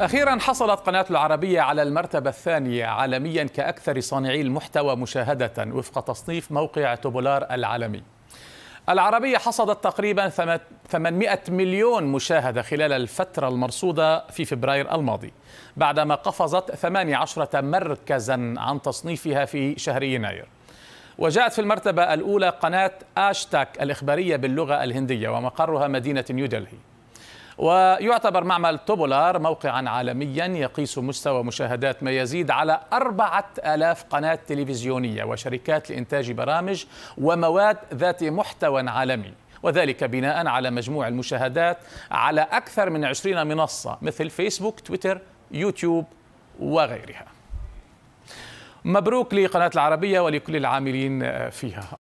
أخيرا حصلت قناة العربية على المرتبة الثانية عالميا كأكثر صانعي المحتوى مشاهدة وفق تصنيف موقع توبولار العالمي العربية حصدت تقريبا 800 مليون مشاهدة خلال الفترة المرصودة في فبراير الماضي بعدما قفزت 18 مركزا عن تصنيفها في شهر يناير وجاءت في المرتبة الأولى قناة آشتاك الإخبارية باللغة الهندية ومقرها مدينة نيودلهي ويعتبر معمل توبولار موقعا عالميا يقيس مستوى مشاهدات ما يزيد على أربعة ألاف قناة تلفزيونية وشركات لإنتاج برامج ومواد ذات محتوى عالمي وذلك بناء على مجموع المشاهدات على أكثر من 20 منصة مثل فيسبوك، تويتر، يوتيوب وغيرها مبروك لقناة العربية ولكل العاملين فيها